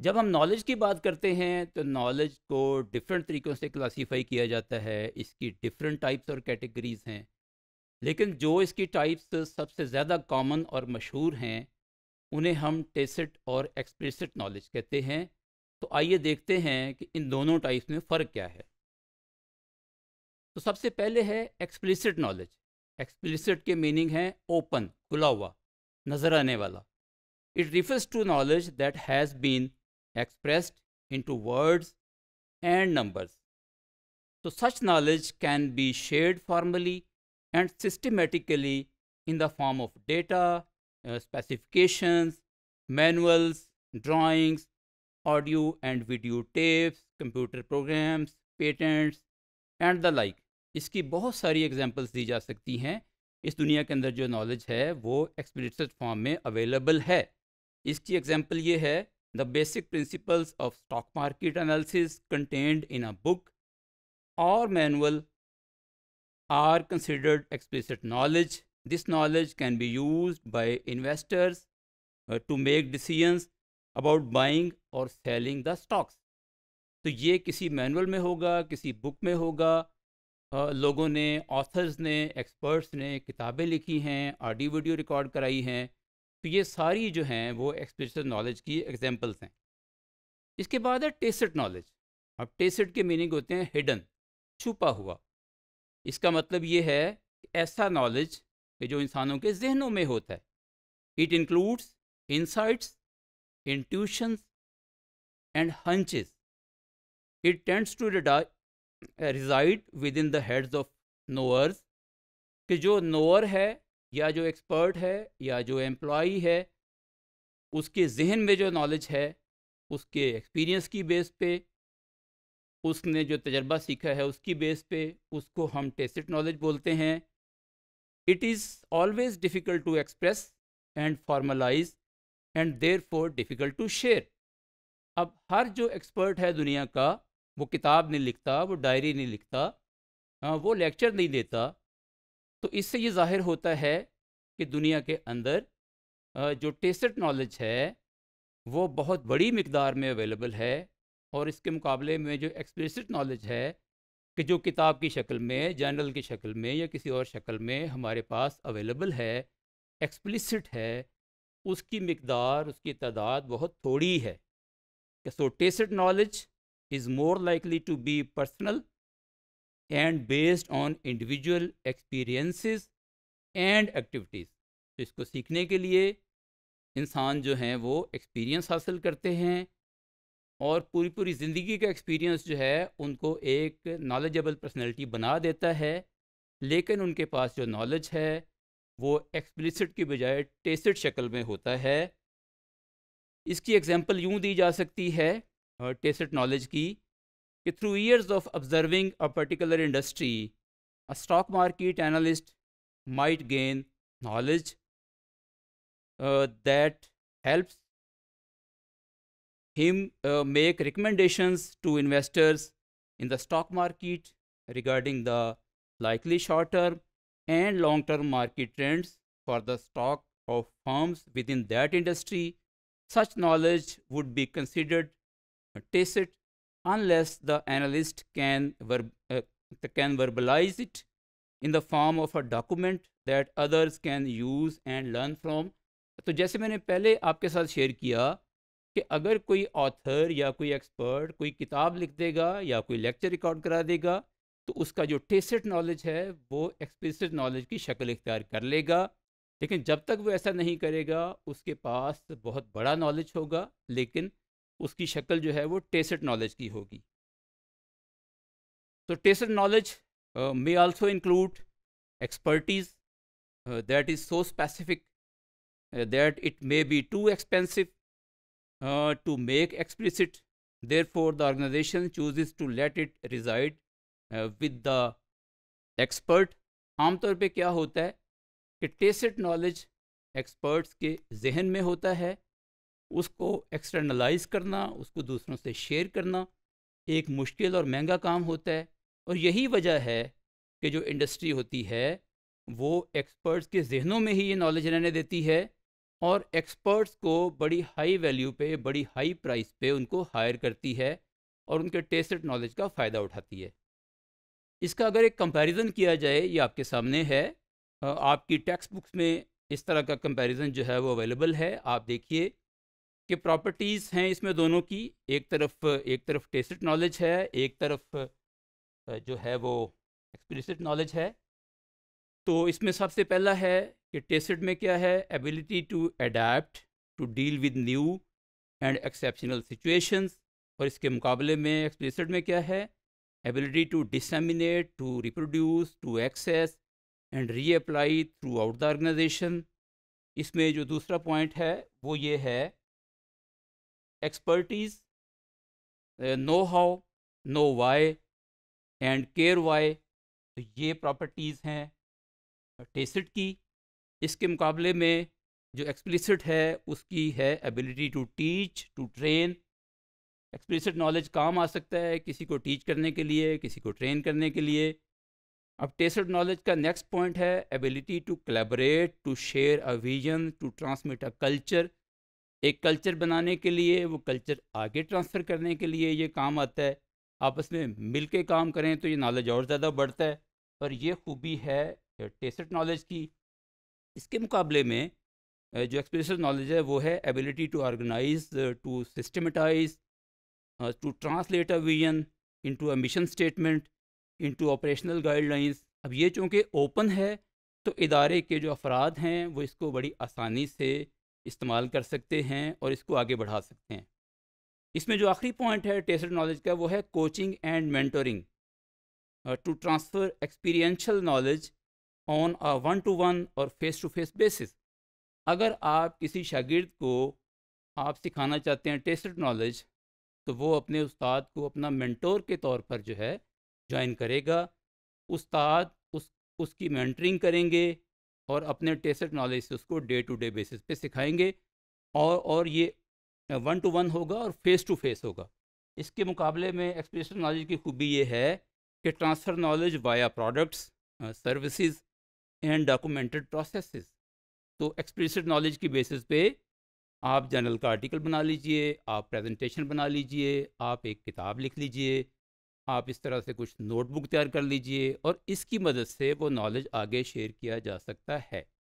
जब हम नॉलेज की बात करते हैं तो नॉलेज को डिफरेंट तरीक़ों से क्लासीफाई किया जाता है इसकी डिफरेंट टाइप्स और कैटेगरीज़ हैं लेकिन जो इसकी टाइप्स सबसे ज़्यादा कॉमन और मशहूर हैं उन्हें हम टेसिट और एक्सप्रेसिट नॉलेज कहते हैं तो आइए देखते हैं कि इन दोनों टाइप्स में फ़र्क क्या है तो सबसे पहले है एक्सप्लिसिट नॉलेज एक्सप्लिसिट के मीनिंग है ओपन खुला हुआ नज़र आने वाला it refers to knowledge that has been expressed into words and numbers. So such knowledge can be shared formally and systematically in the form of data, uh, specifications, manuals, drawings, audio and video tapes, computer programs, patents and the like. इसकी बहुत सारी examples दी जा सकती हैं इस दुनिया के अंदर जो नॉलेज है वो एक्सप्लिसिट फॉर्म में अवेलेबल है इसकी एग्जांपल ये है the basic principles of stock market analysis contained in a book or manual are considered explicit knowledge. This knowledge can be used by investors uh, to make decisions about buying or selling the stocks. तो ये किसी manual में होगा किसी book में होगा आ, लोगों ने ऑथर्स ने एक्सपर्ट्स ने किताबें लिखी हैं ऑडियो वीडियो रिकॉर्ड कराई हैं तो ये सारी जो हैं वो एक्सप्रेशन नॉलेज की एग्जाम्पल्स हैं इसके बाद है टेसट नॉलेज अब टेसट के मीनिंग होते हैं हिडन छुपा हुआ इसका मतलब ये है ऐसा नॉलेज जो इंसानों के जहनों में होता है it includes insights intuitions and hunches it tends to reside within the heads of knowers कि जो नोअर है या जो एक्सपर्ट है या जो एम्प्लॉई है उसके जहन में जो नॉलेज है उसके एक्सपीरियंस की बेस पे उसने जो तजर्बा सीखा है उसकी बेस पे उसको हम टेस्ट नॉलेज बोलते हैं it is always difficult to express and formalise and therefore difficult to share अब हर जो एक्सपर्ट है दुनिया का वो किताब नहीं लिखता वो डायरी नहीं लिखता हाँ, वो लेक्चर नहीं देता तो इससे ये जाहिर होता है कि दुनिया के अंदर जो टेस्ट नॉलेज है वो बहुत बड़ी मकदार में अवेलेबल है और इसके मुकाबले में जो एक्सप्लिसिट नॉलेज है कि जो किताब की शक्ल में जर्नल की शक्ल में या किसी और शक्ल में हमारे पास अवेलेबल है एक्सप्लिसिट है उसकी मकदार उसकी तादाद बहुत थोड़ी है so tacit knowledge is more likely to be personal and based on individual experiences and activities तो इसको सीखने के लिए इंसान जो हैं वो एक्सपीरियंस हासिल करते हैं और पूरी पूरी ज़िंदगी का एक्सपीरियंस जो है उनको एक नॉलेजेबल पर्सनैलिटी बना देता है लेकिन उनके पास जो नॉलेज है वो एक्सप्लिसिट की बजाय टेसिड शक्ल में होता है इसकी एग्जांपल यूं दी जा सकती है टेसिड नॉलेज की through years of observing a particular industry, a stock market analyst might gain knowledge uh, that helps him uh, make recommendations to investors in the stock market regarding the likely short term and long term market trends for the stock of firms within that industry. Such knowledge would be considered uh, tacit unless the analyst can, verb, uh, can verbalize it in the form of a document that others can use and learn from. तो जैसे मैंने पहले आपके साथ share किया कि अगर कोई ऑथर या कोई एक्सपर्ट कोई किताब लिख देगा या कोई लेक्चर रिकॉर्ड करा देगा तो उसका जो टेसिट नॉलेज है वो एक्सप्लिसिट नॉलेज की शक्ल इख्तियार कर लेगा लेकिन जब तक वो ऐसा नहीं करेगा उसके पास बहुत बड़ा नॉलेज होगा लेकिन उसकी शक्ल जो है वो टेसट नॉलेज की होगी तो tacit knowledge may also include expertise that is so specific that it may be too expensive to make explicit therefore the organisation is to let it reside with the expert आमतौर पर क्या होता है कि टेसट knowledge experts के जहन में होता है उसको एक्सटर्नलाइज करना उसको दूसरों से शेयर करना एक मुश्किल और महंगा काम होता है और यही वजह है कि जो इंडस्ट्री होती है वो एक्सपर्ट्स के जहनों में ही ये नॉलेज रहने देती है और एक्सपर्ट्स को बड़ी हाई वैल्यू पे बड़ी हाई प्राइस पे उनको हायर करती है और उनके टेस्टेड नॉलेज का फ़ायदा उठाती है इसका अगर एक कंपैरिजन किया जाए ये आपके सामने है आपकी टेक्स्ट बुक्स में इस तरह का कंपैरिजन जो है वो अवेलेबल है आप देखिए कि प्रॉपर्टीज़ हैं इसमें दोनों की एक तरफ एक तरफ टेस्ट नॉलेज है एक तरफ जो है वो एक्सप्लिसिट नॉलेज है तो इसमें सबसे पहला है कि टेस्ट में क्या है ability to adapt to deal with new and exceptional situations और इसके मुकाबले में एक्सप्लिसिट में क्या है ability to disseminate to reproduce to access and reapply throughout the organisation इसमें जो दूसरा पॉइंट है वो ये है expertise know how know why and care why तो ये प्रॉपर्टीज़ हैं टेसिट uh, की इसके मुकाबले में जो एक्सप्लिसिट है उसकी है ability to teach to train explicit knowledge काम आ सकता है किसी को टीच करने के लिए किसी को ट्रेन करने के लिए अब टेसिट नॉलेज का नेक्स्ट पॉइंट है ability to collaborate to share a vision to transmit a culture एक कल्चर बनाने के लिए वो कल्चर आगे ट्रांसफ़र करने के लिए ये काम आता है आपस में मिल के काम करें तो ये नॉलेज और ज़्यादा बढ़ता है और ये खूबी है टेस्ट नॉलेज की इसके मुकाबले में जो एक्सपीरियंसल नॉलेज है वो है ability to organise to systematise to translate a vision into a mission statement into operational guidelines अब ये चूँकि ओपन है तो इदारे के जो अफराद हैं वो इसको बड़ी आसानी से इस्तेमाल कर सकते हैं और इसको आगे बढ़ा सकते हैं इसमें जो आखिरी पॉइंट है टेस्ट नॉलेज का वो है coaching and mentoring to transfer experiential knowledge on a one to one और फेस टू फेस बेसिस अगर आप किसी शागिर्द को आप सिखाना चाहते हैं टेस्ट नॉलेज तो वो अपने उस्ताद को अपना मेंटोर के तौर पर जो है ज्वाइन करेगा उस्ताद उस उसकी मेंटरिंग करेंगे और अपने टेस्ट नॉलेज से उसको डे टू डे बेसिस पे सिखाएंगे और और ये वन टू वन होगा और फेस टू फेस होगा इसके मुकाबले में एक्सप्रेशन नॉलेज की खूबी ये है कि transfer knowledge via products services and documented processes तो एक्सप्रेशन नॉलेज की बेसिस पे आप जर्नल का आर्टिकल बना लीजिए आप प्रेजेंटेशन बना लीजिए आप एक किताब लिख लीजिए आप इस तरह से कुछ नोटबुक तैयार कर लीजिए और इसकी मदद से वो नॉलेज आगे शेयर किया जा सकता है